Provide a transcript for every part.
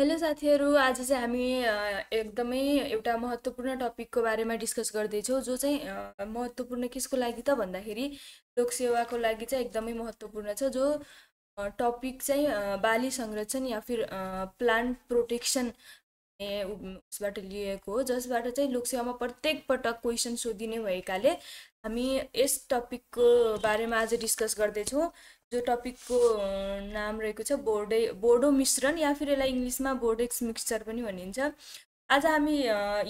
hello साथीहरू आज चाहिँ हामी एकदमै एउटा महत्त्वपूर्ण टपिकको बारेमा डिस्कस गर्दैछौँ जो चाहिँ महत्त्वपूर्ण किसको लागि त भन्दाखेरि लोकसेवाको लागि चाहिँ एकदमै महत्त्वपूर्ण छ जो टपिक चाहिँ बाली संरक्षण या फिर प्लान्ट प्रोटेक्सन उसबाट लिएको हो जसबाट चाहिँ लोकसेवामा प्रत्येक पटक क्वेसन सोधिने भएकाले हामी यस टपिकको बारेमा आज डिस्कस गर्दैछौँ जो टपिकको नाम रहेको छ बोर्डे बोर्डो मिश्रण या फिर यसलाई इङ्ग्लिसमा बोर्डेक्स मिक्सचर पनि भनिन्छ आज हामी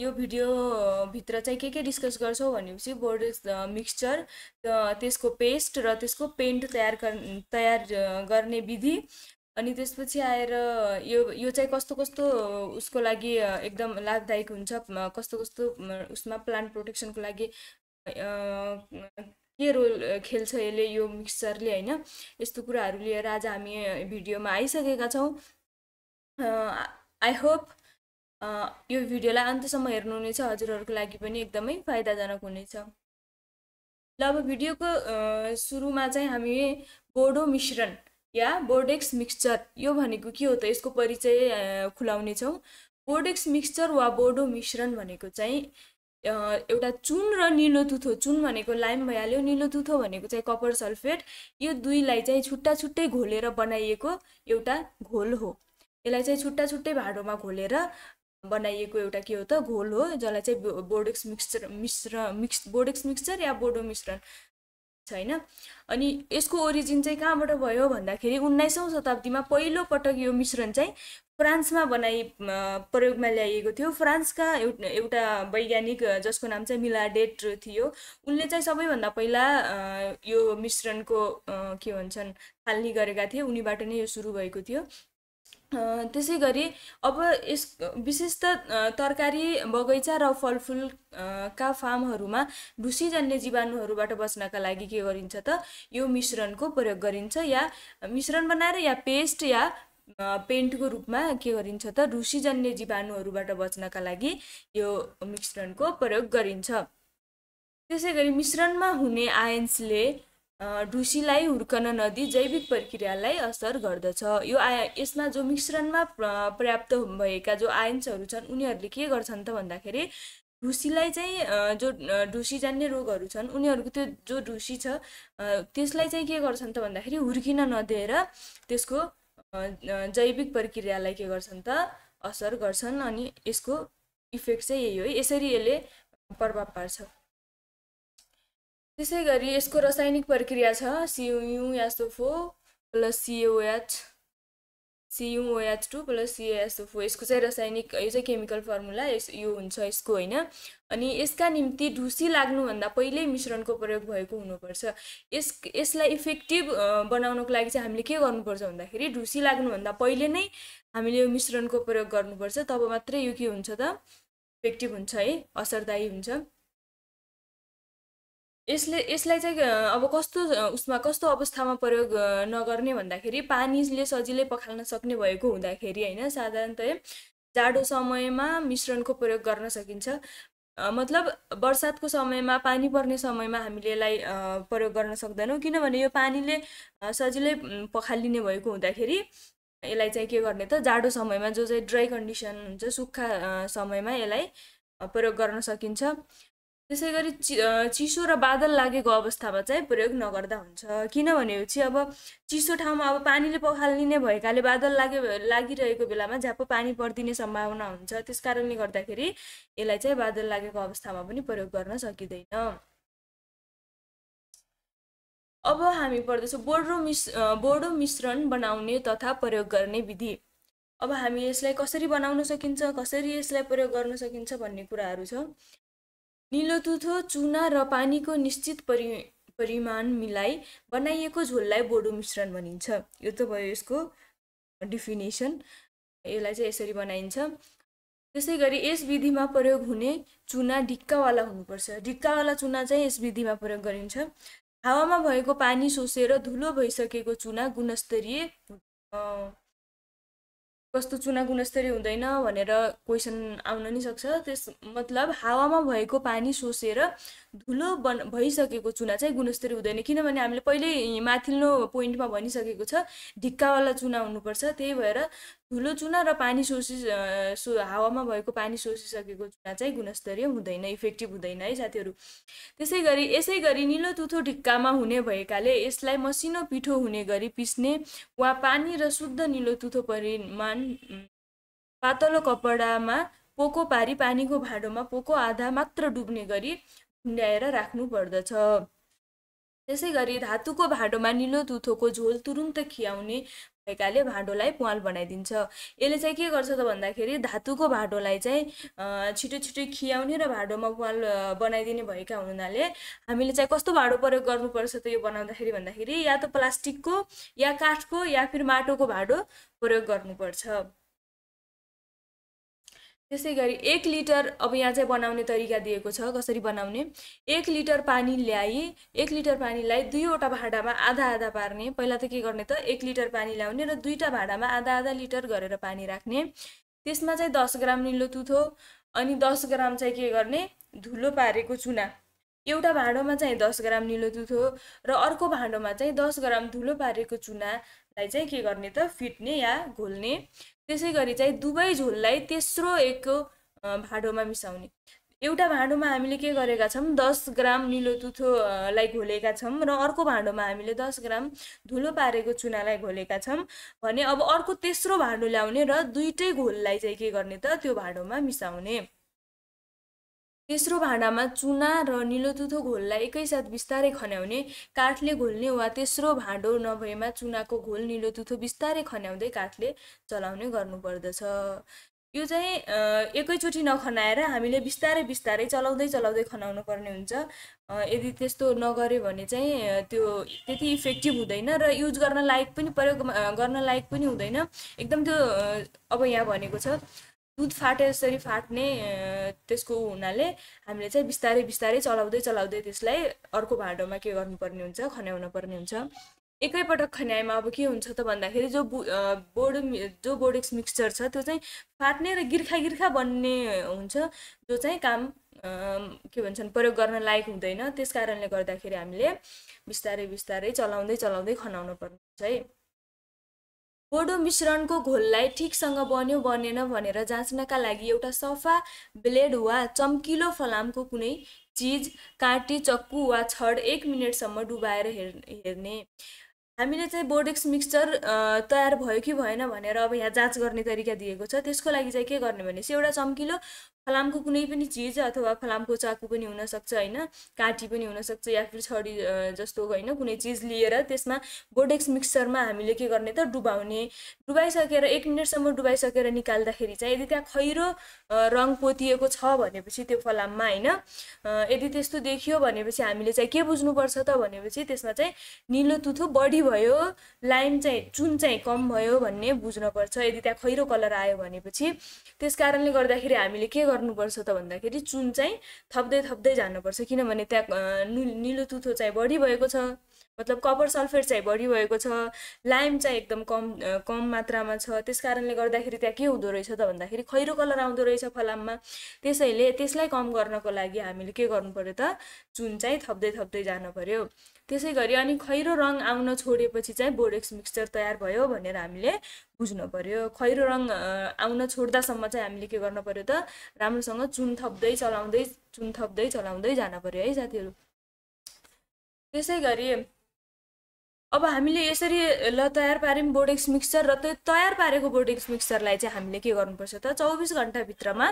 यो भिडियोभित्र चाहिँ के के डिस्कस गर्छौँ भनेपछि बोर्डेक्स मिक्सचर त्यसको पेस्ट र त्यसको पेन्ट तयार गर् तयार गर्ने विधि अनि त्यसपछि आएर यो यो चाहिँ कस्तो कस्तो उसको लागि एकदम लाभदायक हुन्छ कस्तो कस्तो उसमा प्लान्ट प्रोटेक्सनको लागि के रोल खेल्छ यसले यो मिक्सचरले होइन यस्तो कुराहरू लिएर आज हामी भिडियोमा आइसकेका छौँ आई होप यो भिडियोलाई अन्तसम्म हेर्नुहुनेछ हजुरहरूको लागि पनि एकदमै फाइदाजनक हुनेछ ल अब भिडियोको सुरुमा चाहिँ हामी बोडो मिश्रण या बोर्डेक्स मिक्सचर यो भनेको के हो त यसको परिचय खुलाउनेछौँ बोर्डेक्स मिक्सचर वा बोडो मिश्रण भनेको चाहिँ एउटा चुन र निलो तुथो चुन भनेको लाइम भइहाल्यो निलो तुथो भनेको चाहिँ कपर सल्फेट यो दुईलाई चाहिँ छुट्टा छुट्टै घोलेर बनाइएको एउटा घोल हो यसलाई चाहिँ छुट्टा छुट्टै भाँडोमा घोलेर बनाइएको एउटा के हो त घोल हो जसलाई चाहिँ बोडेक्स मिक्सचर मिश्र मिक्स बोडेक्स मिक्सचर या बोडो मिश्रण छैन अनि यसको ओरिजिन चाहिँ कहाँबाट भयो भन्दाखेरि उन्नाइसौँ शताब्दीमा पहिलोपटक यो मिश्रण चाहिँ फ्रान्समा बनाइ प्रयोगमा ल्याइएको थियो फ्रान्सका एउटा वैज्ञानिक जसको नाम चाहिँ मिलाडेट थियो उनले चाहिँ सबैभन्दा पहिला यो मिश्रणको के भन्छन् थाल्ने गरेका थिए उनीबाट नै यो सुरु भएको थियो त्यसै गरी अब यस विशेष त तरकारी बगैँचा र फलफुल का फार्महरूमा ढुसीजन्य जीवाणुहरूबाट बच्नका लागि के गरिन्छ त यो मिश्रणको प्रयोग गरिन्छ या मिश्रण बनाएर या पेस्ट या पेन्टको रूपमा के गरिन्छ त ऋषिजन्य जीवाणुहरूबाट बच्नका लागि यो मिश्रणको प्रयोग गरिन्छ त्यसै गरी मिश्रणमा हुने आयन्सले ढुसीलाई हुर्कन नदी जैविक प्रक्रियालाई असर गर्दछ यो आय यसमा जो मिश्रणमा पर्याप्त भएका जो आयन्सहरू छन् उनीहरूले के गर्छन् त भन्दाखेरि ढुसीलाई चाहिँ जो ढुसी जान्ने रोगहरू छन् उनीहरूको त्यो जो ढुसी छ त्यसलाई चाहिँ के गर्छन् त भन्दाखेरि हुर्किन नदिएर त्यसको जैविक प्रक्रियालाई के गर्छन् त असर गर्छन् अनि यसको इफेक्ट चाहिँ यही हो यसरी यसले प्रभाव पार्छ त्यसै गरी यसको रासायनिक प्रक्रिया छ सियुयु या प्लस सिओएच सियुओएच टू प्लस फोर यसको चाहिँ रासायनिक यो चाहिँ केमिकल फर्मुला यस यो हुन्छ यसको होइन अनि यसका निम्ति ढुसी लाग्नुभन्दा पहिल्यै मिश्रणको प्रयोग भएको हुनुपर्छ यस यसलाई इफेक्टिभ बनाउनको लागि चाहिँ हामीले के गर्नुपर्छ भन्दाखेरि ढुसी लाग्नुभन्दा पहिले नै हामीले यो मिश्रणको प्रयोग गर्नुपर्छ तब मात्रै यो के हुन्छ त इफेक्टिभ हुन्छ है असरदायी हुन्छ यसले यसलाई चाहिँ अब कस्तो उसमा कस्तो अवस्थामा प्रयोग नगर्ने भन्दाखेरि पानीले सजिलै पखाल्न सक्ने भएको हुँदाखेरि होइन साधारणतया जाडो समयमा मिश्रणको प्रयोग गर्न सकिन्छ मतलब वर्षातको समयमा पानी पर्ने समयमा हामीले यसलाई प्रयोग गर्न सक्दैनौँ किनभने यो पानीले सजिलै पखालिने भएको हुँदाखेरि यसलाई चाहिँ के गर्ने त जाडो समयमा जो चाहिँ ड्राई कन्डिसन हुन्छ सुक्खा समयमा यसलाई प्रयोग गर्न सकिन्छ त्यसै गरी चि चिसो र बादल लागेको अवस्थामा चाहिँ प्रयोग नगर्दा हुन्छ किनभने चाहिँ अब चिसो ठाउँमा अब पानीले पखालिने भएकाले बादल लागे लागिरहेको बेलामा झ्यापो पानी परिदिने सम्भावना हुन्छ त्यस कारणले गर्दाखेरि यसलाई चाहिँ बादल लागेको अवस्थामा पनि प्रयोग गर्न सकिँदैन अब हामी पढ्दैछौँ बोडो मिस बोडो मिश्रण बनाउने तथा प्रयोग गर्ने विधि अब हामी यसलाई कसरी बनाउन सकिन्छ कसरी यसलाई प्रयोग गर्न सकिन्छ भन्ने कुराहरू छ निलोतुथो चुना र पानीको निश्चित परि परिमाण मिलाइ बनाइएको झोललाई बोडो मिश्रण भनिन्छ यो त भयो यसको डिफिनेसन यसलाई चाहिँ यसरी बनाइन्छ त्यसै गरी यस विधिमा प्रयोग हुने चुना ढिक्कावाला हुनुपर्छ ढिक्कावाला चुना चाहिँ यस विधिमा प्रयोग गरिन्छ हावामा भएको पानी सोसेर धुलो भइसकेको चुना गुणस्तरीय कस्तो चुना गुणस्तरीय हुँदैन भनेर क्वेसन आउन नि सक्छ त्यस मतलब हावामा भएको पानी सोसेर धुलो बन भइसकेको चुना चाहिँ गुणस्तरीय हुँदैन किनभने हामीले पहिल्यै माथिल्लो पोइन्टमा भनिसकेको छ ढिक्कावाला चुना हुनुपर्छ त्यही भएर धुलो चुना र पानी सोसि सो हावामा भएको पानी सोसिसकेको चुना चाहिँ गुणस्तरीय हुँदैन इफेक्टिभ हुँदैन है साथीहरू त्यसै गरी यसै गरी निलो तुथो ढिक्कामा हुने भएकाले यसलाई मसिनो पिठो हुने गरी पिस्ने वा पानी र शुद्ध निलो तुथो परिमाण पातलो कपडामा पोको पारी पानीको भाँडोमा पोको आधा मात्र डुब्ने गरी ढुन्ड्याएर राख्नु पर्दछ त्यसै गरी धातुको भाँडोमा निलो दुधोको झोल तुरुन्त खियाउने भएकाले भाँडोलाई पुवाल बनाइदिन्छ यसले चाहिँ के गर्छ त भन्दाखेरि धातुको भाँडोलाई चाहिँ छिटो छिटो खियाउने र भाँडोमा प्वाल बनाइदिने भएका हुनाले हामीले चाहिँ कस्तो भाँडो प्रयोग गर्नुपर्छ त यो बनाउँदाखेरि भन्दाखेरि या त प्लास्टिकको या काठको या फिर माटोको भाँडो प्रयोग गर्नुपर्छ त्यसै गरी एक लिटर अब यहाँ चाहिँ बनाउने तरिका दिएको छ कसरी बनाउने एक लिटर पानी ल्याई एक लिटर पानीलाई दुईवटा भाँडामा आधा आधा पार्ने पहिला त के गर्ने त एक लिटर पानी ल्याउने र दुईवटा भाँडामा आधा आधा लिटर गरेर पानी राख्ने त्यसमा चाहिँ दस ग्राम निलो तुथो अनि दस ग्राम चाहिँ के गर्ने धुलो पारेको चुना एउटा भाँडोमा चाहिँ दस ग्राम निलो दुधो र अर्को भाँडोमा चाहिँ दस ग्राम धुलो पारेको चुनालाई चाहिँ के गर्ने त फिट्ने या घोल्ने त्यसै गरी चाहिँ दुवै झोललाई तेस्रो एक भाँडोमा मिसाउने एउटा भाँडोमा हामीले के गरेका छौँ दस ग्राम निलो तुथोलाई घोलेका छौँ र अर्को भाँडोमा हामीले दस ग्राम धुलो पारेको चुनालाई घोलेका छौँ भने अब अर्को तेस्रो भाँडो ल्याउने र दुइटै घोललाई चाहिँ के गर्ने त त्यो भाँडोमा मिसाउने तेस्रो भाँडामा चुना र निलोतुथो घोललाई एकैसाथ बिस्तारै खन्याउने काठले घोल्ने वा तेस्रो भाँडो नभएमा चुनाको घोल निलोतुथो बिस्तारै खन्याउँदै काठले चलाउने गर्नुपर्दछ यो चाहिँ एकैचोटि नखनाएर हामीले बिस्तारै बिस्तारै चलाउँदै चलाउँदै खनाउनु पर्ने हुन्छ यदि त्यस्तो नगर्यो भने चाहिँ त्यो त्यति इफेक्टिभ हुँदैन र युज गर्न लायक पनि प्रयोग गर्न लायक पनि हुँदैन एकदम त्यो अब यहाँ भनेको छ दुध फाटे जसरी फाट्ने त्यसको हुनाले हामीले चाहिँ बिस्तारै बिस्तारै चलाउँदै चलाउँदै त्यसलाई अर्को भाँडोमा के गर्नुपर्ने हुन्छ खन्याउनु पर्ने हुन्छ एकैपटक खन्याएमा अब के हुन्छ त भन्दाखेरि जो बोड बोर्ड जो बोडेक्स मिक्सचर छ त्यो चाहिँ फाट्ने र गिर्खा गिर्खा बन्ने हुन्छ जो चाहिँ काम के भन्छन् प्रयोग गर्न लायक हुँदैन त्यस कारणले गर्दाखेरि हामीले बिस्तारै बिस्तारै चलाउँदै चलाउँदै खनाउनु पर्ने हुन्छ है बोडो मिश्रणको घोललाई ठिकसँग बन्यो बनेन भनेर जाँच्नका लागि एउटा सफा ब्लेड वा चम्किलो फलामको कुनै चिज काँटी चक्कु वा छड एक मिनटसम्म डुबाएर हेर् हेर्ने हामीले चाहिँ बोर्डेक्स मिक्सचर तयार भयो कि भएन भनेर अब यहाँ जाँच गर्ने तरिका दिएको छ त्यसको लागि चाहिँ के गर्ने भनेपछि एउटा चम्किलो फलामको कुनै पनि चिज अथवा फलामको चाकु पनि हुनसक्छ होइन काँटी पनि हुनसक्छ या फिर छडी जस्तो होइन कुनै चिज लिएर त्यसमा गोडेक्स मिक्सचरमा हामीले के गर्ने त डुबाउने डुबाइसकेर एक मिनटसम्म डुबाइसकेर निकाल्दाखेरि चाहिँ यदि त्यहाँ खैरो रङ पोतिएको छ भनेपछि त्यो फलाममा होइन यदि त्यस्तो देखियो भनेपछि हामीले चाहिँ के बुझ्नुपर्छ त भनेपछि त्यसमा चाहिँ निलो तुथो बढी भयो लाइन चाहिँ चुन चाहिँ कम भयो भन्ने बुझ्नुपर्छ यदि त्यहाँ खैरो कलर आयो भनेपछि त्यस कारणले गर्दाखेरि हामीले के गर्नु गर्नुपर्छ त भन्दाखेरि चुन चाहिँ थप्दै थप्दै जानुपर्छ किनभने त्यहाँ निलो तुथो चाहिँ बढी भएको छ मतलब कपर सल्फेट चाहिँ बढी भएको छ लाइम चाहिँ एकदम कम कम मात्रामा छ त्यस कारणले गर्दाखेरि त्यहाँ के हुँदो रहेछ त भन्दाखेरि खैरो कलर आउँदो रहेछ फलाममा त्यसैले त्यसलाई कम गर्नको लागि हामीले के गर्नु पऱ्यो त चुन चाहिँ थप्दै थप्दै जानु पऱ्यो त्यसै गरी अनि खैरो रङ आउन छोडेपछि चाहिँ बोरेक्स मिक्सचर तयार भयो भनेर हामीले बुझ्नु पऱ्यो खैरो रङ आउन छोड्दासम्म चाहिँ हामीले के गर्नु पऱ्यो त राम्रोसँग चुन थप्दै चलाउँदै चुन थप्दै चलाउँदै जानु पऱ्यो है साथीहरू त्यसै गरी अब हामीले यसरी ल तयार पार्यौँ बोडेक्स मिक्सचर र त्यो तयार पारेको बोडेक्स मिक्सचरलाई चाहिँ हामीले के गर्नुपर्छ त चौबिस घन्टाभित्रमा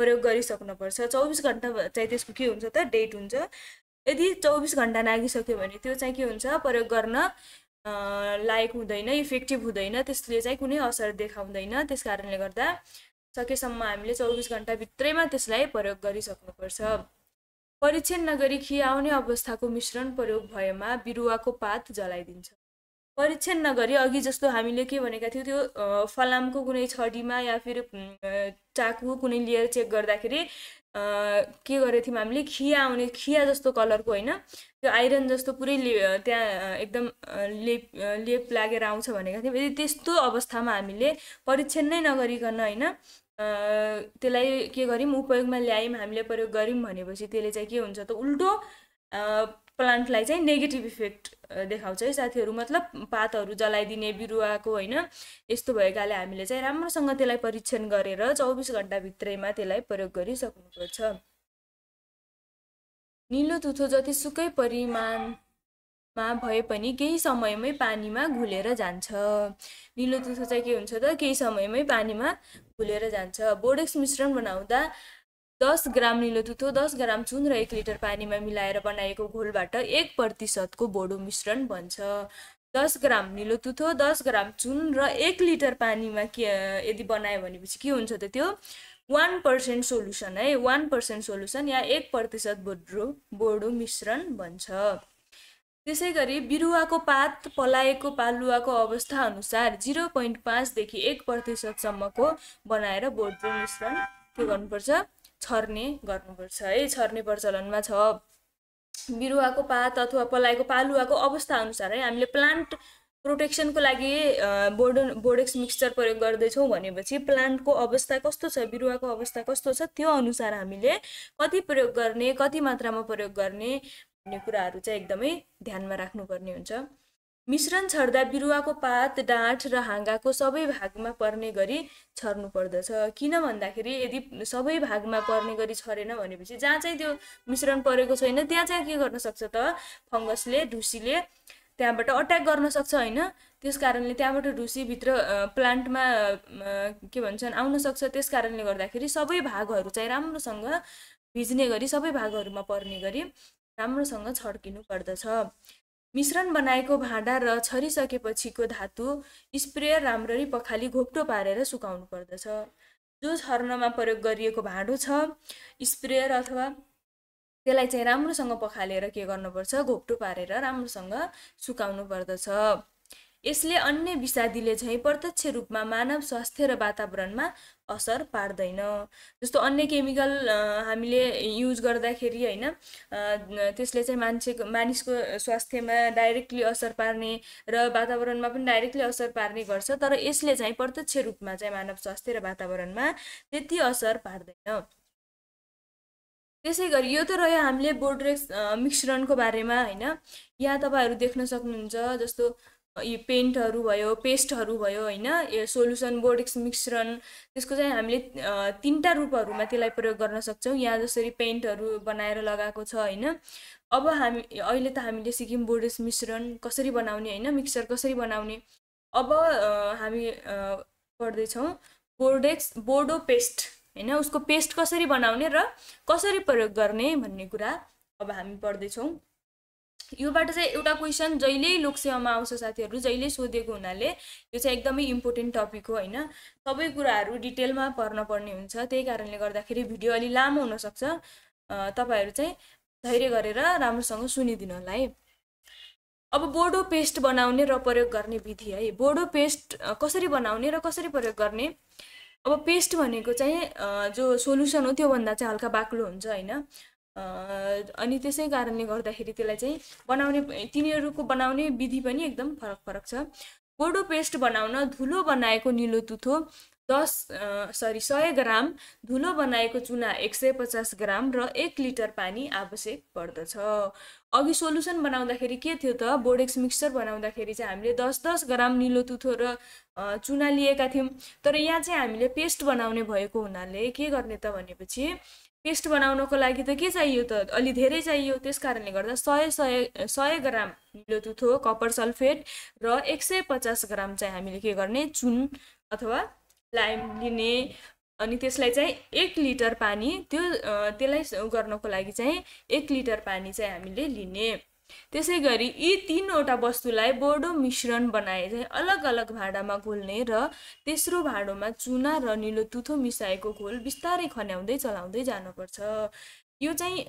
प्रयोग गरिसक्नुपर्छ चौबिस घन्टा चाहिँ त्यसको के हुन्छ त डेट हुन्छ यदि चौबिस घन्टा नागिसक्यो भने त्यो चाहिँ के हुन्छ प्रयोग गर्न लायक हुँदैन इफेक्टिभ हुँदैन त्यसले चाहिँ कुनै असर देखाउँदैन त्यस कारणले गर्दा सकेसम्म हामीले चौबिस घन्टाभित्रैमा त्यसलाई प्रयोग गरिसक्नुपर्छ परीक्षण नगरी खियाउने अवस्थाको मिश्रण प्रयोग भएमा बिरुवाको पात जलाइदिन्छ परीक्षण नगरी अघि जस्तो हामीले के भनेका थियौँ त्यो फलामको कुनै छडीमा या फिर चाकु कुनै लिएर चेक गर्दाखेरि के गरेको थियौँ हामीले खिया आउने खिया जस्तो कलरको होइन त्यो आइरन जस्तो पुरै ले त्यहाँ एकदम लेप लेप लागेर आउँछ भनेका थियौँ यदि त्यस्तो अवस्थामा हामीले परीक्षण नै नगरिकन होइन त्यसलाई के गऱ्यौँ उपयोगमा ल्यायौँ हामीले प्रयोग गऱ्यौँ भनेपछि त्यसले चाहिँ के हुन्छ त उल्टो प्लान्टलाई चाहिँ नेगेटिभ इफेक्ट देखाउँछ है साथीहरू मतलब पातहरू जलाइदिने बिरुवाको होइन यस्तो भएकाले हामीले चाहिँ राम्रोसँग त्यसलाई परीक्षण गरेर चौबिस घन्टाभित्रैमा त्यसलाई प्रयोग गरिसक्नुपर्छ निलो तुथो जति जतिसुकै परिमाणमा भए पनि केही समयमै पानीमा घुलेर जान्छ निलो तुथो चाहिँ के हुन्छ त केही समयमै पानीमा घुलेर जान्छ बोडेक्स मिश्रण बनाउँदा दस ग्राम निलो निलोतुथो दस ग्राम चुन र एक लिटर पानीमा मिलाएर बनाएको घोलबाट एक प्रतिशतको बोडो मिश्रण बन्छ दस ग्राम निलो निलोतुथो दस ग्राम चुन र एक लिटर पानीमा के यदि बनायो भनेपछि के हुन्छ त त्यो वान पर्सेन्ट सोल्युसन है वान पर्सेन्ट सोल्युसन या एक प्रतिशत बोड्रो बोडो मिश्रण बन्छ त्यसै गरी बिरुवाको पात पलाएको पालुवाको अवस्था अनुसार जिरो पोइन्ट पाँचदेखि एक प्रतिशतसम्मको बनाएर बोड्रो मिश्रण के गर्नुपर्छ छर्ने गर्नुपर्छ है छर्ने प्रचलनमा छ बिरुवाको पात अथवा पलाएको पालुवाको अवस्था अनुसार है हामीले प्लान्ट प्रोटेक्सनको लागि बोर्डो बोर्डेक्स मिक्सचर प्रयोग गर्दैछौँ भनेपछि प्लान्टको अवस्था कस्तो छ बिरुवाको अवस्था कस्तो छ त्यो अनुसार हामीले कति प्रयोग गर्ने कति मात्रामा प्रयोग गर्ने भन्ने कुराहरू चाहिँ एकदमै ध्यानमा राख्नुपर्ने हुन्छ मिश्रण छर्दा बिरुवाको पात डाँठ र हाँगाको सबै भागमा पर्ने गरी छर्नु पर्दछ किन भन्दाखेरि यदि सबै भागमा पर्ने गरी छरेन भनेपछि जहाँ चाहिँ त्यो मिश्रण परेको छैन त्यहाँ चाहिँ के गर्न सक्छ त फङ्गसले ढुसीले त्यहाँबाट अट्याक गर्न सक्छ होइन त्यस कारणले त्यहाँबाट ढुसीभित्र प्लान्टमा के भन्छन् आउन सक्छ त्यस कारणले गर्दाखेरि सबै भागहरू चाहिँ राम्रोसँग भिज्ने गरी सबै भागहरूमा पर्ने गरी राम्रोसँग छड्किनु पर्दछ मिश्रण बनाएको भाँडा र छरिसकेपछिको धातु स्प्रेयर राम्ररी पखाली घोप्टो पारेर सुकाउनु पर्दछ जो छर्नमा प्रयोग गरिएको भाँडो छ स्प्रेयर अथवा त्यसलाई चाहिँ राम्रोसँग पखालेर के गर्नुपर्छ घोप्टो पारेर राम्रोसँग सुकाउनु पर्दछ यसले अन्य विषादीले झैँ प्रत्यक्ष रूपमा मानव स्वास्थ्य र वातावरणमा असर पार्दैन जस्तो अन्य केमिकल हामीले युज गर्दाखेरि होइन त्यसले चाहिँ मान्छेको मानिसको स्वास्थ्यमा डाइरेक्टली असर पार्ने र वातावरणमा पनि डाइरेक्टली असर पार्ने गर्छ तर यसले चाहिँ प्रत्यक्ष रूपमा चाहिँ मानव स्वास्थ्य र वातावरणमा त्यति असर पार्दैन त्यसै गरी यो त रह्यो हामीले बोर्डरेक्स मिश्रणको बारेमा होइन यहाँ तपाईँहरू देख्न सक्नुहुन्छ जस्तो यो पेन्टहरू भयो पेस्टहरू भयो होइन यो सोल्युसन बोर्डिक्स मिश्रण त्यसको चाहिँ हामीले तिनवटा रूपहरूमा त्यसलाई प्रयोग गर्न सक्छौँ यहाँ जसरी पेन्टहरू बनाएर लगाएको छ होइन अब हामी अहिले त हामीले सिक्किम बोर्डिक्स मिश्रण कसरी बनाउने होइन मिक्सर कसरी बनाउने अब हामी पढ्दैछौँ बोर्डेक्स बोर्डो पेस्ट होइन उसको पेस्ट कसरी बनाउने र कसरी प्रयोग गर्ने भन्ने कुरा अब हामी पढ्दैछौँ योबाट चाहिँ एउटा क्वेसन जहिले लोकसेवामा आउँछ साथीहरू जहिले सोधेको हुनाले यो चाहिँ एकदमै इम्पोर्टेन्ट टपिक हो होइन सबै कुराहरू डिटेलमा पर्न पर्ने हुन्छ त्यही कारणले गर्दाखेरि भिडियो अलि लामो हुनसक्छ तपाईँहरू चाहिँ धैर्य गरेर राम्रोसँग सुनिदिनु होला है अब बोडो पेस्ट बनाउने र प्रयोग गर्ने विधि है बोडो पेस्ट कसरी बनाउने र कसरी प्रयोग गर्ने अब पेस्ट भनेको चाहिँ जो सोल्युसन हो त्योभन्दा चाहिँ हल्का बाक्लो हुन्छ होइन अनि त्यसै कारणले गर्दाखेरि त्यसलाई चाहिँ बनाउने तिनीहरूको बनाउने विधि पनि एकदम फरक फरक छ कोडो पेस्ट बनाउन धुलो बनाएको निलो तुथो दस सरी सय ग्राम धुलो बनाएको चुना एक सय पचास ग्राम र एक लिटर पानी आवश्यक पर्दछ अघि सोल्युसन बनाउँदाखेरि के थियो त बोडेक्स मिक्सचर बनाउँदाखेरि चाहिँ हामीले दस दस ग्राम निलो तुथो र चुना लिएका थियौँ तर यहाँ चाहिँ हामीले पेस्ट बनाउने भएको हुनाले के गर्ने त भनेपछि पेस्ट बनाउनको लागि त के चाहियो त अलि धेरै चाहियो त्यस कारणले गर्दा सय सय सय ग्राम तुथो कपर सल्फेट र एक सय पचास ग्राम चाहिँ हामीले के गर्ने चुन अथवा लाइम लिने अनि त्यसलाई चाहिँ एक लिटर पानी त्यो त्यसलाई गर्नको लागि चाहिँ एक लिटर पानी चाहिँ हामीले लिने त्यसै गरी यी तिनवटा वस्तुलाई बोडो मिश्रण बनाए चाहिँ अलग अलग भाँडामा घोल्ने र तेस्रो भाँडोमा चुना र निलो तुथो मिसाएको घोल बिस्तारै खन्याउँदै चलाउँदै जानुपर्छ यो चाहिँ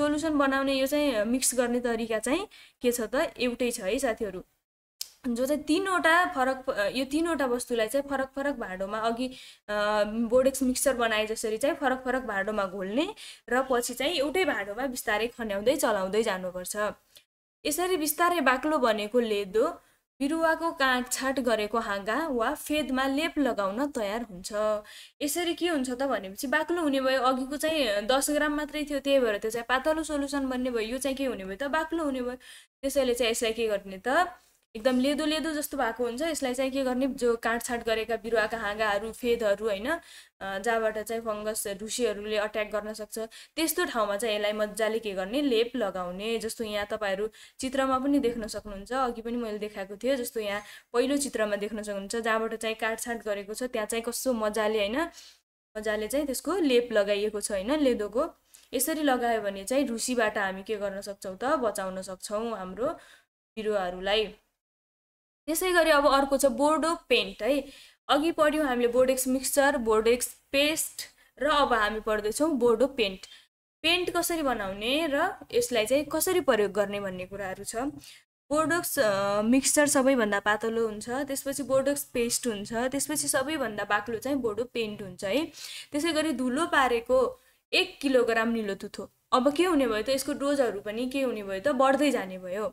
सोल्युसन बनाउने यो चाहिँ मिक्स गर्ने तरिका चाहिँ के छ त एउटै छ है साथीहरू जो चाहिँ तिनवटा फरक यो तिनवटा वस्तुलाई चाहिँ फरक फरक भाँडोमा अघि बोडेक्स मिक्सचर बनाए जसरी चाहिँ फरक फरक भाँडोमा घोल्ने र पछि चाहिँ एउटै भाँडोमा बिस्तारै खन्याउँदै चलाउँदै जानुपर्छ यसरी बिस्तारै बाक्लो बनेको लेदो बिरुवाको छाट गरेको हाँगा वा फेदमा लेप लगाउन तयार हुन्छ यसरी के हुन्छ त भनेपछि बाक्लो हुने भयो अघिको चाहिँ दस ग्राम मात्रै थियो त्यही भएर त्यो चाहिँ पातलो सोल्युसन बन्ने भयो यो चाहिँ के हुने भयो त बाक्लो हुने भयो त्यसैले चाहिँ यसलाई के गर्ने त एकदम लेदो लेदो जस्तो भएको हुन्छ यसलाई चाहिँ के गर्ने जो काँटछाँट गरेका बिरुवाका हाँगाहरू फेदहरू होइन जहाँबाट चाहिँ फङ्गस ढुसीहरूले अट्याक गर्न सक्छ त्यस्तो ठाउँमा चाहिँ यसलाई मजाले के गर्ने लेप लगाउने जस्तो यहाँ तपाईँहरू चित्रमा पनि देख्न सक्नुहुन्छ अघि पनि मैले देखाएको थिएँ जस्तो यहाँ पहिलो चित्रमा देख्न सक्नुहुन्छ जहाँबाट चाहिँ काटछाँट गरेको छ त्यहाँ चाहिँ कस्तो मजाले होइन मजाले चाहिँ त्यसको लेप लगाइएको छ होइन लेदोको यसरी लगायो भने चाहिँ ढुसीबाट हामी के गर्न सक्छौँ त बचाउन सक्छौँ हाम्रो बिरुवाहरूलाई त्यसै गरी अब अर्को छ बोर्डो पेन्ट है अघि पढ्यौँ हामीले बोर्डेक्स मिक्सचर बोर्डेक्स पेस्ट र अब हामी पढ्दैछौँ बोर्डो पेन्ट पेन्ट कसरी बनाउने र यसलाई चाहिँ कसरी प्रयोग गर्ने भन्ने कुराहरू छ बोर्डोक्स मिक्सचर सबैभन्दा पातलो हुन्छ त्यसपछि बोर्डोक्स पेस्ट हुन्छ त्यसपछि सबैभन्दा बाक्लो चाहिँ बोर्डो पेन्ट हुन्छ है त्यसै गरी धुलो पारेको एक किलोग्राम निलो तुथो अब के हुने भयो त यसको डोजहरू पनि के हुने भयो त बढ्दै जाने भयो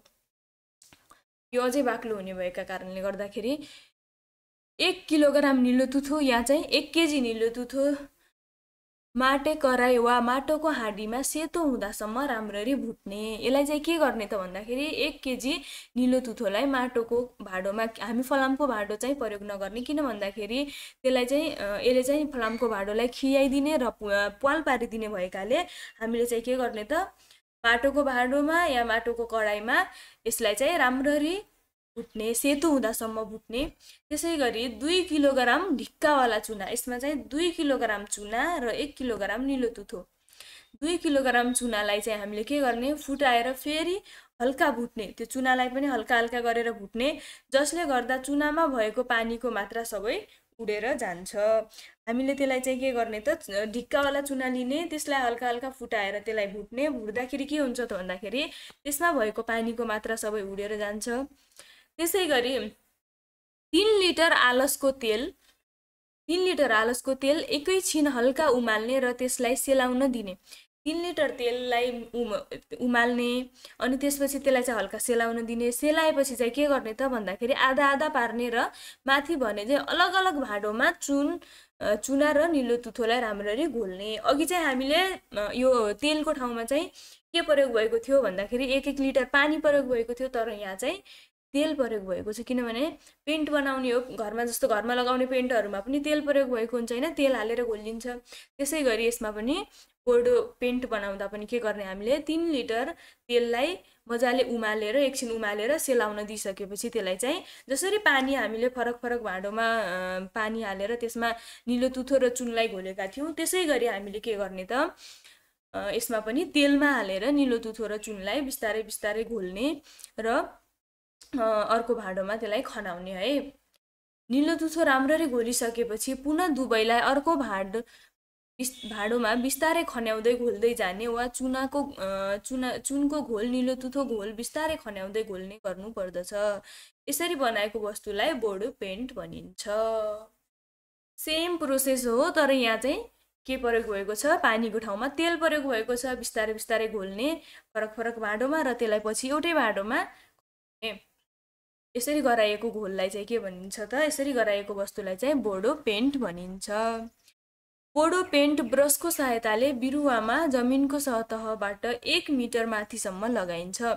यो अझै बाक्लो हुने भएका कारणले गर्दाखेरि एक किलोग्राम निलो तुथो या चाहिँ एक केजी निलो तुथो माटे कराई वा माटोको हाँडीमा सेतो हुँदासम्म राम्ररी भुट्ने यसलाई चाहिँ के गर्ने त भन्दाखेरि एक केजी निलो तुथोलाई माटोको भाँडोमा हामी फलामको भाँडो चाहिँ प्रयोग नगर्ने किन भन्दाखेरि त्यसलाई चाहिँ यसले चाहिँ फलामको भाँडोलाई खियाइदिने र प्वाल पारिदिने भएकाले हामीले चाहिँ के गर्ने त माटोको भाँडोमा या माटोको कराईमा यसलाई चाहिँ राम्ररी भुट्ने सेतो हुँदासम्म भुट्ने त्यसै गरी दुई किलोग्राम ढिक्कावाला चुना यसमा चाहिँ दुई किलोग्राम चुना र एक किलोग्राम निलो तुथो दुई किलोग्राम चुनालाई चाहिँ हामीले के गर्ने फुटाएर फेरि हल्का भुट्ने त्यो चुनालाई पनि हल्का हल्का गरेर भुट्ने जसले गर्दा चुनामा भएको पानीको मात्रा सबै उडेर जान्छ हामीले त्यसलाई चाहिँ के गर्ने त ढिक्कावाला चुना लिने त्यसलाई हल्का हल्का फुटाएर त्यसलाई भुट्ने भुट्दाखेरि के हुन्छ त भन्दाखेरि त्यसमा भएको पानीको मात्रा सबै उडेर जान्छ त्यसै गरी तिन लिटर आलसको तेल तिन लिटर आलसको तेल एकैछिन हल्का उमाल्ने र त्यसलाई सेलाउन दिने तिन लिटर तेललाई उम उमाल्ने अनि त्यसपछि त्यसलाई चाहिँ हल्का सेलाउन दिने सेलाएपछि चाहिँ के गर्ने त भन्दाखेरि आधा आधा पार्ने र माथि भने चाहिँ अलग अलग भाँडोमा चुन चुना र निलो तुथोलाई राम्ररी घोल्ने अघि चाहिँ हामीले यो तेलको ठाउँमा चाहिँ के प्रयोग भएको थियो भन्दाखेरि एक एक लिटर पानी प्रयोग भएको थियो तर यहाँ चाहिँ तेल प्रयोग भएको छ किनभने पेन्ट बनाउने हो घरमा जस्तो घरमा लगाउने पेन्टहरूमा पनि तेल प्रयोग भएको हुन्छ होइन तेल हालेर घोलिन्छ त्यसै गरी यसमा पनि कोडो पेन्ट बनाउँदा पनि के गर्ने हामीले तिन लिटर तेललाई मजाले उमालेर एकछिन उमालेर सेलाउन दिइसकेपछि त्यसलाई चाहिँ जसरी पानी हामीले फरक फरक भाँडोमा पानी हालेर त्यसमा निलो तुथो र चुनलाई घोलेका थियौँ त्यसै गरी हामीले के गर्ने त यसमा पनि तेलमा हालेर निलो तुथो र चुनलाई बिस्तारै बिस्तारै घोल्ने र अर्को भाँडोमा त्यसलाई खनाउने है निलो दुधो राम्ररी घोलिसकेपछि पुनः दुवैलाई अर्को भाँडो बिस् भाँडोमा बिस्तारै खन्याउँदै घोल्दै जाने वा चुनाको चुना चुनको घोल निलो तुथो घोल बिस्तारै खन्याउँदै घोल्ने गर्नुपर्दछ यसरी बनाएको वस्तुलाई बोर्ड पेन्ट भनिन्छ सेम प्रोसेस हो तर यहाँ चाहिँ के प्रयोग भएको छ पानीको ठाउँमा तेल प्रयोग भएको छ बिस्तारै बिस्तारै घोल्ने फरक फरक भाँडोमा र त्यसलाई पछि एउटै भाँडोमा यसरी गराएको घोललाई चाहिँ के भनिन्छ त यसरी गराएको वस्तुलाई चाहिँ बोडो पेन्ट भनिन्छ बोडो पेन्ट ब्रसको सहायताले बिरुवामा जमिनको सतहबाट एक मिटर माथिसम्म लगाइन्छ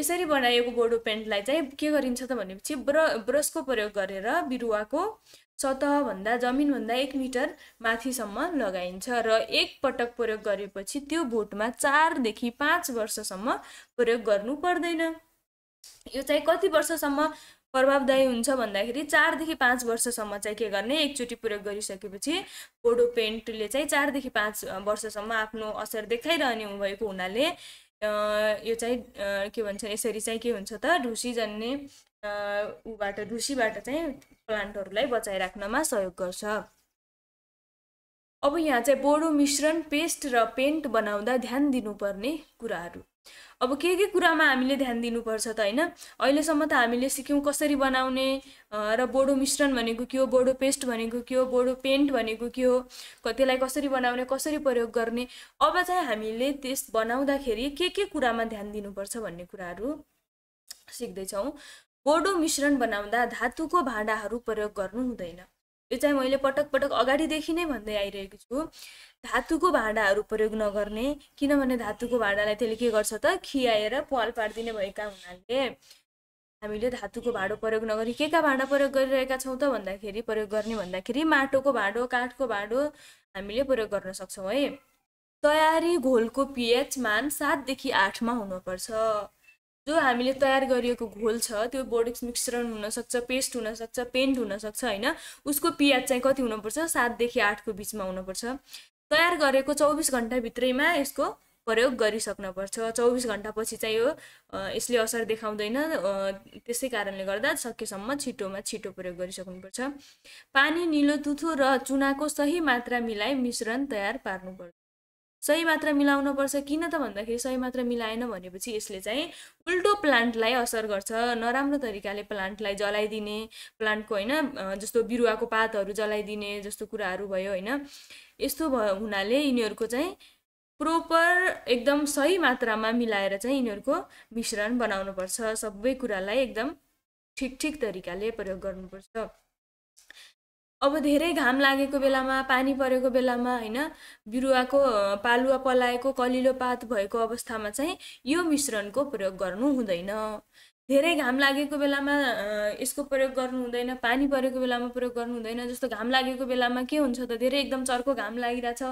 यसरी बनाइएको बोडो पेन्टलाई चाहिँ के गरिन्छ त भनेपछि ब्र ब्रसको प्रयोग गरेर बिरुवाको सतहभन्दा जमिनभन्दा एक मिटर माथिसम्म लगाइन्छ र एक पटक प्रयोग गरेपछि त्यो बोटमा चारदेखि पाँच वर्षसम्म प्रयोग गर्नु पर्दैन यो चाहिँ कति वर्षसम्म प्रभावदायी हुन्छ भन्दाखेरि चारदेखि पाँच वर्षसम्म चाहिँ के गर्ने एकचोटि प्रयोग गरिसकेपछि बोडो पेन्टले चाहिँ चारदेखि पाँच वर्षसम्म आफ्नो असर देखाइरहने भएको हुनाले यो चाहिँ के भन्छ यसरी चाहिँ के हुन्छ त ढुसी जन्ने ऊबाट ढुसीबाट चाहिँ प्लान्टहरूलाई राख्नमा सहयोग गर्छ अब यहाँ चाहिँ बोडो मिश्रण पेस्ट र पेन्ट बनाउँदा ध्यान दिनुपर्ने कुराहरू अब के के कुरामा हामीले ध्यान दिनुपर्छ त होइन अहिलेसम्म त हामीले सिक्यौँ कसरी बनाउने र बोडो मिश्रण भनेको के हो बोडो पेस्ट भनेको के हो बोडो पेन्ट भनेको के हो त्यसलाई कसरी बनाउने कसरी प्रयोग गर्ने अब चाहिँ हामीले त्यस बनाउँदाखेरि के के कुरामा ध्यान दिनुपर्छ भन्ने कुराहरू सिक्दैछौँ बोडो मिश्रण बनाउँदा धातुको भाँडाहरू प्रयोग गर्नु हुँदैन यो चाहिँ मैले पटक पटक अगाडिदेखि नै भन्दै आइरहेको छु धातुको भाँडाहरू प्रयोग नगर्ने किनभने धातुको भाँडालाई त्यसले के गर्छ त खियाएर पाल पारिदिने भएका हुनाले हामीले धातुको भाँडो प्रयोग नगरी के का भाँडा प्रयोग गरिरहेका छौँ त भन्दाखेरि प्रयोग गर्ने भन्दाखेरि माटोको भाँडो काठको भाँडो हामीले प्रयोग गर्न सक्छौँ है तयारी घोलको पिएच मान सातदेखि आठमा हुनुपर्छ जो हामीले तयार गरिएको घोल छ त्यो बोर्डिक्स मिक्सचरण हुनसक्छ पेस्ट हुनसक्छ पेन्ट हुनसक्छ होइन उसको पिएच चाहिँ कति हुनुपर्छ सातदेखि आठको बिचमा हुनुपर्छ तयार गरेको चौबिस घन्टाभित्रैमा यसको प्रयोग गरिसक्नुपर्छ चौबिस घन्टापछि चाहिँ यो यसले असर देखाउँदैन त्यसै कारणले गर्दा सकेसम्म छिटोमा छिटो प्रयोग गरिसक्नुपर्छ पानी निलो तुथो र चुनाको सही मात्रा मिलाई मिश्रण तयार पार्नुपर्छ सही मात्रा मिलाउनु पर्छ किन त भन्दाखेरि सही मात्रा मिलाएन भनेपछि यसले चाहिँ उल्टो प्लान्टलाई असर गर्छ नराम्रो तरिकाले प्लान्टलाई जलाइदिने प्लान्टको होइन जस्तो बिरुवाको पातहरू जलाइदिने जस्तो कुराहरू भयो होइन यस्तो भयो हुनाले यिनीहरूको चाहिँ प्रोपर एकदम सही मात्रामा मिलाएर चाहिँ यिनीहरूको मिश्रण बनाउनुपर्छ सबै कुरालाई एकदम ठिक ठिक तरिकाले प्रयोग गर्नुपर्छ अब धेरै घाम लागेको बेलामा पानी परेको बेलामा होइन बिरुवाको पालुवा पलाएको कलिलो पात भएको अवस्थामा चाहिँ यो मिश्रणको प्रयोग गर्नु हुँदैन धेरै घाम लागेको बेलामा यसको प्रयोग गर्नु हुँदैन पानी परेको बेलामा प्रयोग गर्नु हुँदैन जस्तो घाम लागेको बेलामा के हुन्छ त धेरै एकदम चर्को घाम लागिरहेछ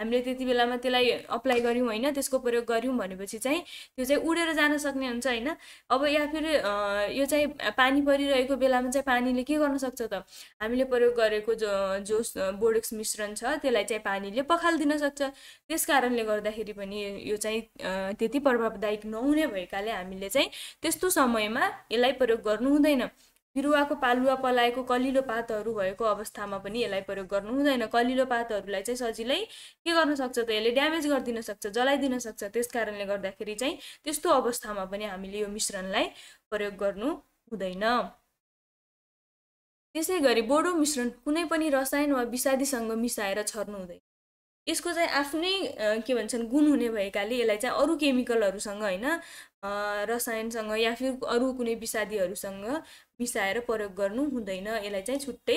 हामीले त्यति बेलामा त्यसलाई अप्लाई गऱ्यौँ होइन त्यसको प्रयोग गऱ्यौँ भनेपछि चाहिँ त्यो चाहिँ उडेर जान सक्ने हुन्छ होइन अब या फिर यो चाहिँ पानी परिरहेको बेलामा चाहिँ पानीले के गर्न सक्छ त हामीले प्रयोग गरेको जो जो बोडेक्स मिश्रण छ त्यसलाई चाहिँ पानीले पखालिदिन सक्छ त्यस कारणले गर्दाखेरि पनि यो चाहिँ त्यति प्रभावदायक नहुने भएकाले हामीले चाहिँ त्यस्तो समयमा यसलाई प्रयोग गर्नु हुँदैन बिरुवाको पालुवा पलाएको कलिलो पातहरू भएको अवस्थामा पनि यसलाई प्रयोग गर्नु हुँदैन कलिलो पातहरूलाई चाहिँ सजिलै के गर्न सक्छ त यसले ड्यामेज गरिदिन सक्छ जलाइदिन सक्छ त्यस कारणले गर्दाखेरि चाहिँ त्यस्तो अवस्थामा पनि हामीले यो मिश्रणलाई प्रयोग गर्नु हुँदैन त्यसै गरी बोडो मिश्रण कुनै पनि रसायन वा विषादीसँग मिसाएर छर्नु हुँदैन यसको चाहिँ आफ्नै के भन्छन् गुण हुने भएकाले यसलाई चाहिँ अरू केमिकलहरूसँग होइन रसायनसँग या फिर अरू कुनै विषादीहरूसँग मिसाएर प्रयोग गर्नु हुँदैन यसलाई चाहिँ छुट्टै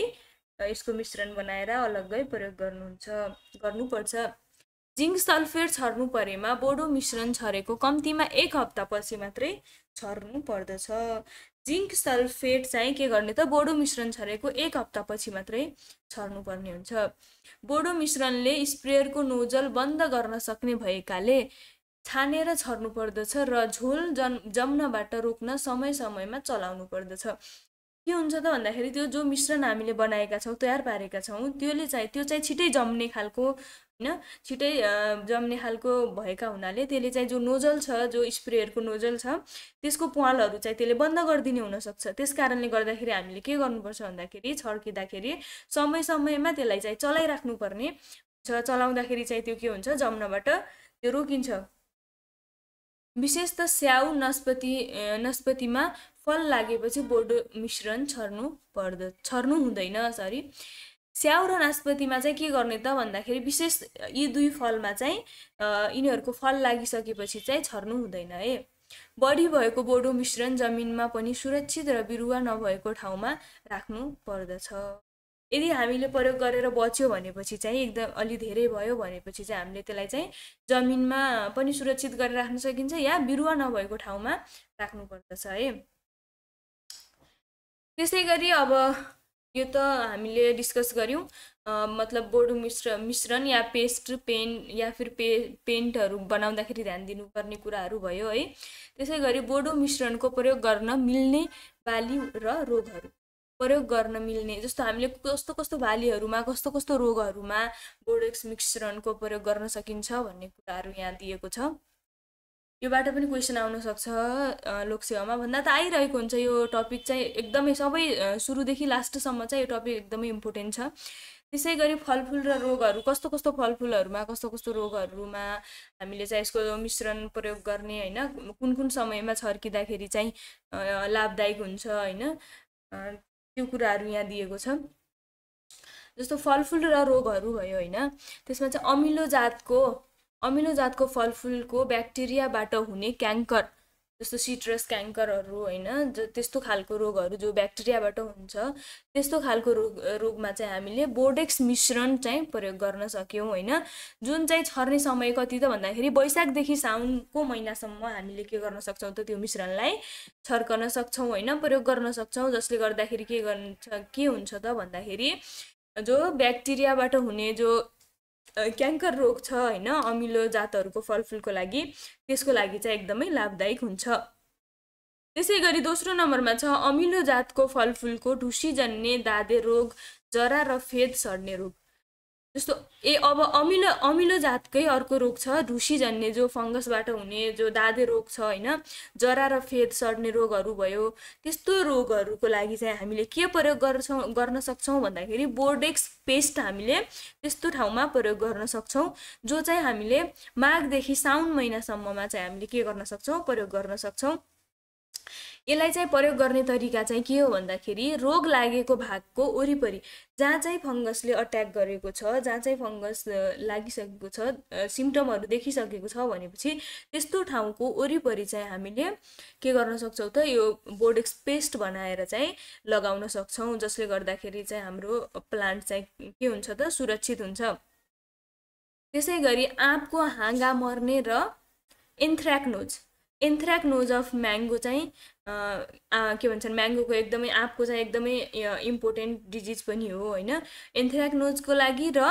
यसको मिश्रण बनाएर अलग्गै प्रयोग गर्नुहुन्छ गर्नुपर्छ जिङ्क सल्फेट छर्नु परेमा बोडो मिश्रण छरेको कम्तीमा एक हप्तापछि मात्रै छर्नु पर्दछ जिङ्क सल्फेट चाहिँ के गर्ने त बोडो मिश्रण छरेको एक हप्तापछि मात्रै छर्नुपर्ने हुन्छ बोडो मिश्रणले स्प्रेयरको नोजल बन्द गर्न सक्ने भएकाले छानेर छर्नु पर्दछ र झोल जन् जम्नबाट रोक्न समय समयमा चलाउनु पर्दछ के हुन्छ त भन्दाखेरि त्यो जो मिश्रण हामीले बनाएका छौँ तयार पारेका छौँ त्यसले चाहिँ त्यो चाहिँ छिटै जम्ने खालको होइन छिटै जम्ने खालको भएका हुनाले त्यसले चाहिँ जो नोजल छ जो स्प्रेहरूको नोजल छ त्यसको प्वालहरू चाहिँ त्यसले बन्द गरिदिने हुनसक्छ त्यस कारणले गर्दाखेरि हामीले के गर्नुपर्छ भन्दाखेरि छर्किँदाखेरि समय समयमा त्यसलाई चाहिँ चलाइराख्नुपर्ने छ चलाउँदाखेरि चाहिँ त्यो के हुन्छ जम्नबाट त्यो रोकिन्छ विशेष त स्याउ नस्पति नस्पतिमा फल लागेपछि बोडो मिश्रण छर्नु पर्द छर्नु हुँदैन सरी स्याउ र नास्पतिमा चाहिँ के गर्ने त भन्दाखेरि विशेष यी दुई फलमा चाहिँ यिनीहरूको फल लागिसकेपछि चाहिँ छर्नु हुँदैन है बढी भएको बोडो मिश्रण जमिनमा पनि सुरक्षित र बिरुवा नभएको ठाउँमा राख्नु पर्दछ यदि हामीले प्रयोग गरेर बच्यो भनेपछि चाहिँ एकदम अलि धेरै भयो भनेपछि चाहिँ हामीले त्यसलाई चाहिँ जमिनमा पनि सुरक्षित गरेर राख्न सकिन्छ या बिरुवा नभएको ठाउँमा राख्नुपर्दछ है त्यसै गरी अब यो त हामीले डिस्कस गऱ्यौँ मतलब बोडो मिश्र मिश्रण या पेस्ट पेन या फिर पे पेन्टहरू बनाउँदाखेरि ध्यान दिनुपर्ने कुराहरू भयो है त्यसै गरी बोडो मिश्रणको प्रयोग गर्न मिल्ने बाली र रोगहरू प्रयोग गर्न मिल्ने जस्तो हामीले कस्तो कस्तो बालीहरूमा कस्तो कस्तो रोगहरूमा बोडेक्स मिश्रणको प्रयोग गर्न सकिन्छ भन्ने कुराहरू यहाँ दिएको छ योबाट पनि क्वेसन सक्छ लोकसेवामा भन्दा त आइरहेको हुन्छ यो टपिक चाहिँ एकदमै सबै सुरुदेखि लास्टसम्म चाहिँ यो टपिक एकदमै इम्पोर्टेन्ट छ त्यसै गरी फलफुल र रोगहरू कस्तो कस्तो फलफुलहरूमा कस्तो कस्तो रोगहरूमा हामीले चाहिँ यसको मिश्रण प्रयोग गर्ने होइन कुन कुन समयमा छर्किँदाखेरि चाहिँ लाभदायक हुन्छ होइन त्यो कुराहरू यहाँ दिएको छ जस्तो फलफुल र रोगहरू भयो होइन त्यसमा चाहिँ अमिलो जातको अमिलो जातको फलफुलको ब्याक्टेरियाबाट हुने क्याङ्कर जस्तो सिट्रस क्याङ्करहरू होइन त्यस्तो खालको रोगहरू जो ब्याक्टेरियाबाट हुन्छ त्यस्तो खालको रोग रोगमा चाहिँ हामीले बोर्डेक्स मिश्रण चाहिँ प्रयोग गर्न सक्यौँ होइन जुन चाहिँ छर्ने समय कति त भन्दाखेरि वैशाखदेखि साउनको महिनासम्म हामीले के गर्न सक्छौँ त त्यो मिश्रणलाई छर्कन सक्छौँ होइन प्रयोग गर्न सक्छौँ जसले गर्दाखेरि के गर्छ के हुन्छ त भन्दाखेरि जो ब्याक्टेरियाबाट हुने जो क्याङ्कर रोग छ होइन अमिलो जातहरूको फलफुलको लागि त्यसको लागि चाहिँ एकदमै लाभदायक हुन्छ त्यसै गरी दोस्रो नम्बरमा छ अमिलो जातको फलफुलको ढुसी जन्ने दादे रोग जरा र फेद सर्ने रोग जस्तो ए अब अमिलो अमिलो जातकै अर्को रोग छ ढुसी झन्ने जो फङ्गसबाट हुने जो दादे रोग छ होइन जरा र फेद सर्ने रोगहरू भयो त्यस्तो रोगहरूको लागि चाहिँ हामीले के प्रयोग गर्छौँ गर्न सक्छौँ भन्दाखेरि बोर्डेक्स पेस्ट हामीले त्यस्तो ठाउँमा प्रयोग गर्न सक्छौँ जो चाहिँ हामीले माघदेखि साउन महिनासम्ममा चाहिँ हामीले के गर्न सक्छौँ प्रयोग गर्न सक्छौँ यसलाई चाहिँ प्रयोग गर्ने तरिका चाहिँ के हो भन्दाखेरि रोग लागेको भागको वरिपरि जहाँ चाहिँ फङ्गसले अट्याक गरेको छ जहाँ चाहिँ फङ्गस लागिसकेको छ सिम्टमहरू देखिसकेको छ भनेपछि त्यस्तो ठाउँको वरिपरि चाहिँ हामीले के गर्न सक्छौँ त यो बोर्डेक्स पेस्ट बनाएर चाहिँ लगाउन सक्छौँ जसले गर्दाखेरि चाहिँ हाम्रो प्लान्ट चाहिँ के हुन्छ त सुरक्षित हुन्छ त्यसै गरी आँपको हाँगा मर्ने र एन्थ्राक्नोज एन्थ्राक्नोज अफ म्याङ्गो चाहिँ के भन्छन् म्याङ्गोको एकदमै आँपको चाहिँ एकदमै इम्पोर्टेन्ट डिजिज पनि हो होइन एन्थ्राक्नोजको लागि र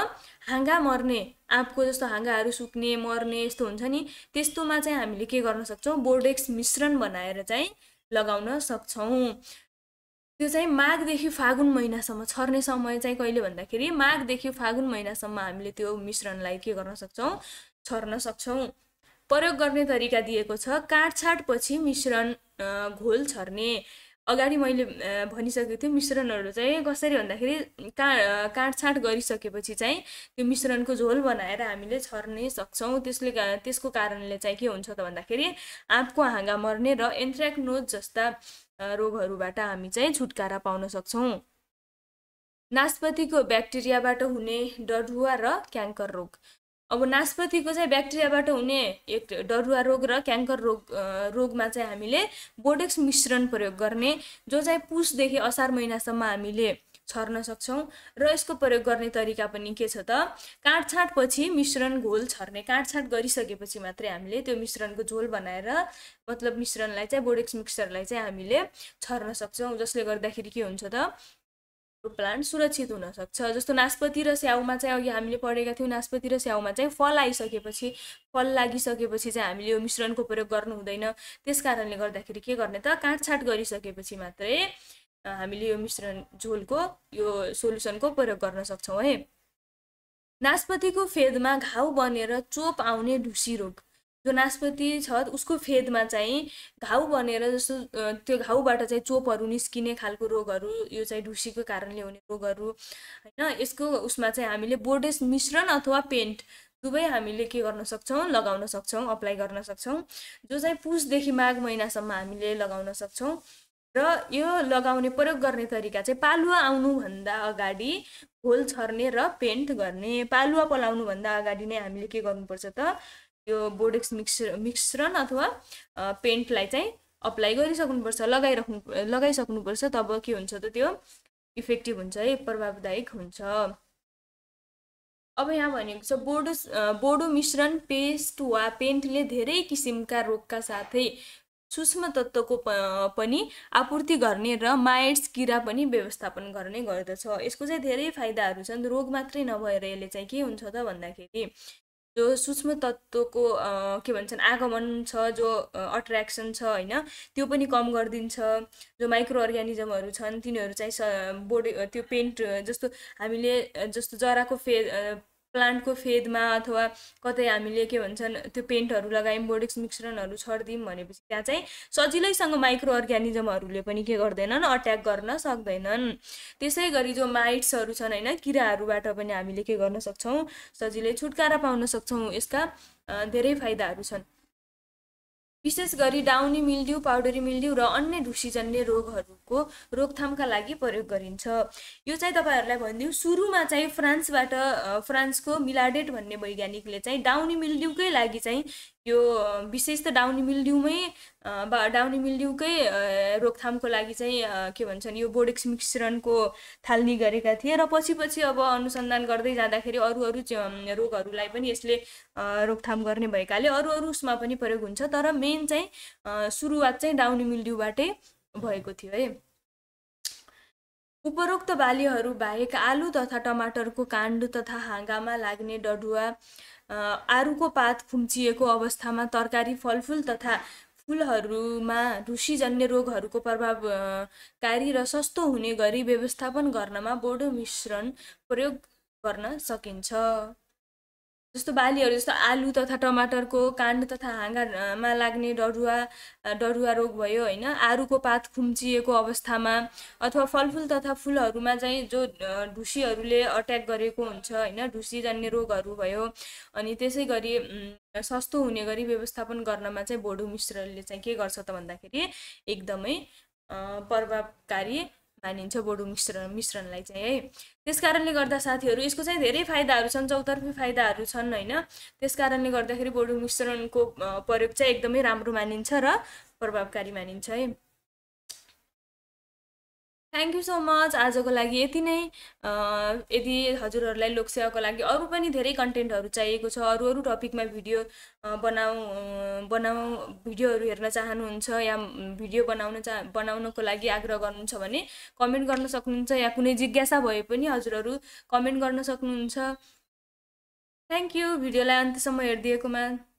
हाँगा मर्ने आँपको जस्तो हाँगाहरू सुक्ने मर्ने यस्तो हुन्छ नि त्यस्तोमा चाहिँ हामीले के गर्न सक्छौँ बोर्डेक्स मिश्रण बनाएर चाहिँ लगाउन सक्छौँ त्यो चाहिँ माघदेखि फागुन महिनासम्म छर्ने समय चाहिँ कहिले भन्दाखेरि माघदेखि फागुन महिनासम्म हामीले त्यो मिश्रणलाई के गर्न सक्छौँ छर्न सक्छौँ प्रयोग गर्ने तरिका दिएको छ काँडछाँटपछि मिश्रण घोल छर्ने अगाडि मैले भनिसकेको थिएँ मिश्रणहरू चाहिँ कसरी भन्दाखेरि का काँडछाँड गरिसकेपछि चाहिँ त्यो मिश्रणको झोल बनाएर हामीले छर्ने सक्छौँ त्यसले त्यसको कारणले चाहिँ के हुन्छ त भन्दाखेरि आँपको हाँगा मर्ने र एन्थ्राक्नोज जस्ता रोगहरूबाट हामी चाहिँ छुटकारा पाउन सक्छौँ नास्पतिको ब्याक्टेरियाबाट हुने डडुवा र क्याङ्कर रोग अब नास्पतिको चाहिँ ब्याक्टेरियाबाट हुने एक डरुवा रोग र क्याङ्कर रोग रोगमा चाहिँ हामीले बोडेक्स मिश्रण प्रयोग गर्ने जो चाहिँ पुसदेखि असार महिनासम्म हामीले छर्न सक्छौँ र यसको प्रयोग गर्ने तरिका पनि के छ त काँडछाँडपछि मिश्रण घोल छर्ने काँटछाँट गरिसकेपछि मात्रै हामीले त्यो मिश्रणको झोल बनाएर मतलब मिश्रणलाई चाहिँ बोडेक्स मिक्सरलाई चाहिँ हामीले छर्न सक्छौँ जसले गर्दाखेरि के हुन्छ त प्लान्ट सुरक्षित हुनसक्छ जस्तो नास्पति र स्याउमा चाहिँ अघि हामीले पढेका थियौँ नास्पति र स्याउमा चाहिँ फल आइसकेपछि फल लागिसकेपछि चाहिँ हामीले यो मिश्रणको प्रयोग गर्नु हुँदैन त्यस कारणले गर्दाखेरि के गर्ने त काँटछाँट गरिसकेपछि मात्रै हामीले यो मिश्रण झोलको यो सोल्युसनको प्रयोग गर्न सक्छौँ है नास्पतिको फेदमा घाउ बनेर चोप आउने ढुसी रोग जो नास्पति छ उसको फेदमा चाहिँ घाउ बनेर जस्तो त्यो घाउबाट चाहिँ चोपहरू निस्किने खालको रोगहरू यो चाहिँ ढुसीको कारणले हुने रोगहरू होइन यसको उसमा चाहिँ हामीले बोर्डेस मिश्रण अथवा पेन्ट दुवै हामीले के गर्न सक्छौँ लगाउन सक्छौँ अप्लाई गर्न सक्छौँ जो चाहिँ पुसदेखि माघ महिनासम्म हामीले लगाउन सक्छौँ र यो लगाउने प्रयोग गर्ने तरिका चाहिँ पालुवा आउनुभन्दा अगाडि घोल छर्ने र पेन्ट गर्ने पालुवा पलाउनुभन्दा अगाडि नै हामीले के गर्नुपर्छ त यो बोडेक्स मिक्सर मिश्रण अथवा पेन्टलाई चाहिँ अप्लाई गरिसक्नुपर्छ लगाइराख्नु लगाइसक्नुपर्छ तब के हुन्छ त त्यो इफेक्टिभ हुन्छ है प्रभावदायक हुन्छ अब यहाँ भनेको छ बोडो बोडो मिश्रण पेस्ट वा पेन्टले धेरै किसिमका रोगका साथै सूक्ष्म तत्त्वको पनि आपूर्ति गर्ने र माइट्स किरा पनि व्यवस्थापन गर्ने गर्दछ यसको चाहिँ धेरै फाइदाहरू छन् रोग मात्रै नभएर यसले चाहिँ के हुन्छ त भन्दाखेरि जो सूक्ष्म तत्त्वको के भन्छन् आगमन छ जो अट्र्याक्सन छ होइन त्यो पनि कम गरिदिन्छ जो माइक्रो अर्ग्यानिजमहरू छन् तिनीहरू चाहिँ बोडी त्यो पेन्ट जस्तो हामीले जस्तो जराको फे प्लान्टको फेदमा अथवा कतै हामीले के भन्छन् त्यो पेन्टहरू लगायौँ बोडिक्स मिश्रणहरू छरिदियौँ भनेपछि त्यहाँ चाहिँ सजिलैसँग माइक्रो अर्ग्यानिजमहरूले पनि के गर्दैनन् अट्याक गर्न सक्दैनन् त्यसै गरी जो माइट्सहरू छन् होइन किराहरूबाट पनि हामीले के गर्न सक्छौँ सजिलै छुटकारा पाउन सक्छौँ यसका धेरै फाइदाहरू छन् विशेष गरी डाउनी मिल्ड्यु पाउडरी मिल्ड्यु र अन्य ढुसीजन्य रोगहरूको रोकथामका लागि प्रयोग गरिन्छ यो चाहिँ तपाईँहरूलाई भनिदिउँ सुरुमा चाहिँ फ्रान्सबाट फ्रान्सको मिलाडेट भन्ने वैज्ञानिकले चाहिँ डाउनी मिल्ड्युकै लागि चाहिँ यो विशेष त डाउनी मिल्ड्युमै डाउनी मिल्ड्युकै रोकथामको लागि चाहिँ के भन्छन् यो बोडेक्स मिश्रणको थालनी गरेका थिए र पछि पछि अब अनुसन्धान गर्दै जाँदाखेरि अरू अरू रोगहरूलाई पनि यसले रोकथाम गर्ने भएकाले अरू अरू उसमा पनि प्रयोग हुन्छ तर मेन चाहिँ सुरुवात चाहिँ डाउनी मिल्ड्युबाटै भएको थियो है उपरोक्त बालीहरू बाहेक आलु तथा टमाटरको काण्ड तथा हाँगामा लाग्ने डडुवा आरुको पात खुम्चिएको अवस्थामा तरकारी फलफुल तथा फुलहरूमा ढुसीजन्य रोगहरूको प्रभावकारी र सस्तो हुने गरी व्यवस्थापन गर्नमा बोडो मिश्रण प्रयोग गर्न सकिन्छ जस्तो बालीहरू जस्तो आलु तथा टमाटरको काण्ड तथा हाँगामा लाग्ने डरुवा डरुवा रोग भयो होइन आरुको पात खुम्चिएको अवस्थामा अथवा फलफुल तथा फुलहरूमा चाहिँ जो ढुसीहरूले अट्याक गरेको हुन्छ होइन ढुसी जान्ने रोगहरू भयो अनि त्यसै गरी सस्तो हुने गरी व्यवस्थापन गर्नमा चाहिँ बोडो मिश्रले चाहिँ के गर्छ त भन्दाखेरि एकदमै प्रभावकारी मानिन्छ बोडो मिश्रण मिश्रणलाई चाहिँ है त्यस कारणले गर्दा साथीहरू यसको चाहिँ धेरै फाइदाहरू छन् चौतर्फी फाइदाहरू छन् होइन त्यस कारणले गर्दाखेरि बोडो मिश्रणको प्रयोग चाहिँ एकदमै राम्रो मानिन्छ र प्रभावकारी मानिन्छ है थ्याङ्क यू सो मच आजको लागि यति नै यदि हजुरहरूलाई लोकसेवाको लागि अरू पनि धेरै कन्टेन्टहरू चाहिएको छ अरू अरू टपिकमा भिडियो बनाउ बनाउ भिडियोहरू हेर्न चाहनुहुन्छ या भिडियो बनाउन चाह बनाउनको लागि आग्रह गर्नुहुन्छ भने कमेन्ट गर्न सक्नुहुन्छ या कुनै जिज्ञासा भए पनि हजुरहरू कमेन्ट गर्न सक्नुहुन्छ थ्याङ्क यू भिडियोलाई अन्त्यसम्म हेरिदिएकोमा